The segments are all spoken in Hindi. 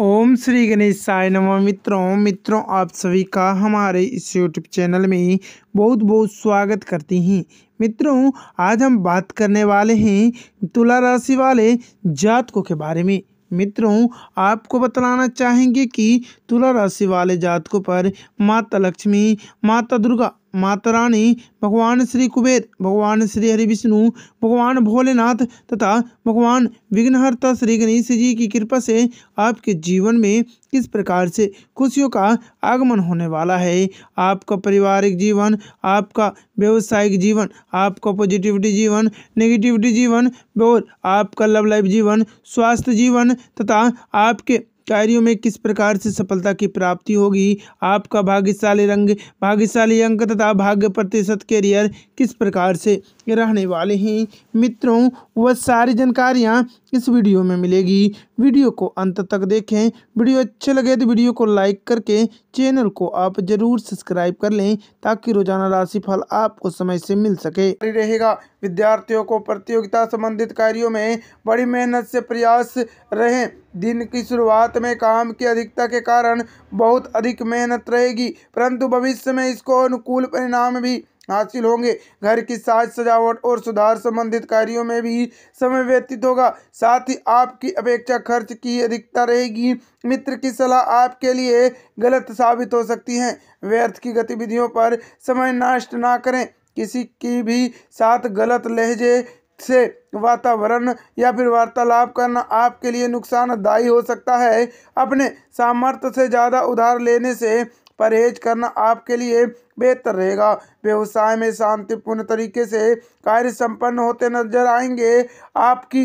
ओम श्री गणेश साय नमः मित्रों मित्रों आप सभी का हमारे इस यूट्यूब चैनल में बहुत बहुत स्वागत करती हैं मित्रों आज हम बात करने वाले हैं तुला राशि वाले जातकों के बारे में मित्रों आपको बतलाना चाहेंगे कि तुला राशि वाले जातकों पर माता लक्ष्मी माता दुर्गा माता रानी भगवान श्री कुबेर भगवान श्री हरि विष्णु भगवान भोलेनाथ तथा भगवान विघ्नहर्ता श्री गणेश जी की कृपा से आपके जीवन में किस प्रकार से खुशियों का आगमन होने वाला है आपका पारिवारिक जीवन आपका व्यवसायिक जीवन आपका पॉजिटिविटी जीवन नेगेटिविटी जीवन और आपका लव लाइफ जीवन स्वास्थ्य जीवन तथा आपके कार्यों में किस प्रकार से सफलता की प्राप्ति होगी आपका भाग्यशाली रंग भाग्यशाली अंक तथा भाग्य प्रतिशत कैरियर किस प्रकार से रहने वाले हैं मित्रों वह सारी जानकारियाँ इस वीडियो में मिलेगी वीडियो को अंत तक देखें वीडियो अच्छे लगे तो वीडियो को लाइक करके चैनल को आप जरूर सब्सक्राइब कर लें ताकि रोजाना राशिफल आपको समय से मिल सके रहेगा विद्यार्थियों को प्रतियोगिता संबंधित कार्यों में बड़ी मेहनत से प्रयास रहें दिन की शुरुआत में काम की अधिकता के कारण बहुत अधिक मेहनत रहेगी परंतु भविष्य में इसको अनुकूल परिणाम भी हासिल होंगे घर की साज सजावट और सुधार संबंधित कार्यों में भी समय व्यतीत होगा साथ ही आपकी अपेक्षा खर्च की अधिकता रहेगी मित्र की सलाह आपके लिए गलत साबित हो सकती है व्यर्थ की गतिविधियों पर समय नष्ट ना करें किसी की भी साथ गलत लहजे से वातावरण या फिर वार्तालाप करना आपके लिए नुकसानदायी हो सकता है अपने सामर्थ्य से ज़्यादा उधार लेने से परहेज करना आपके लिए बेहतर रहेगा व्यवसाय में शांतिपूर्ण तरीके से कार्य संपन्न होते नजर आएंगे आपकी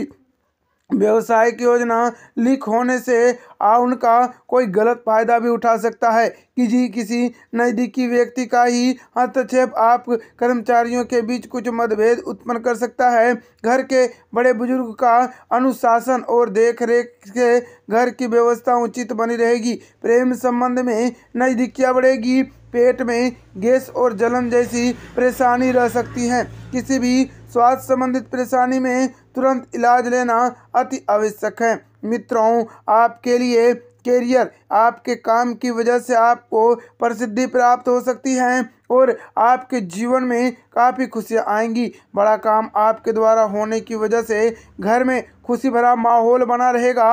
की योजना लीक होने से आ उनका कोई गलत फायदा भी उठा सकता है कि जी किसी नज़दीकी व्यक्ति का ही हस्तक्षेप आप कर्मचारियों के बीच कुछ मतभेद उत्पन्न कर सकता है घर के बड़े बुजुर्ग का अनुशासन और देख रेख से घर की व्यवस्था उचित बनी रहेगी प्रेम संबंध में नज़दीकियाँ बढ़ेगी पेट में गैस और जलन जैसी परेशानी रह सकती है किसी भी स्वास्थ्य संबंधित परेशानी में तुरंत इलाज लेना अति आवश्यक है मित्रों आपके लिए कैरियर आपके काम की वजह से आपको प्रसिद्धि प्राप्त हो सकती है और आपके जीवन में काफ़ी खुशियाँ आएंगी बड़ा काम आपके द्वारा होने की वजह से घर में खुशी भरा माहौल बना रहेगा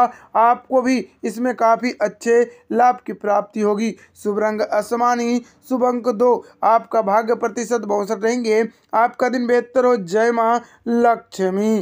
आपको भी इसमें काफ़ी अच्छे लाभ की प्राप्ति होगी शुभ रंग असमानी शुभ अंक दो आपका भाग्य प्रतिशत बौसठ रहेंगे आपका दिन बेहतर हो जय माँ लक्ष्मी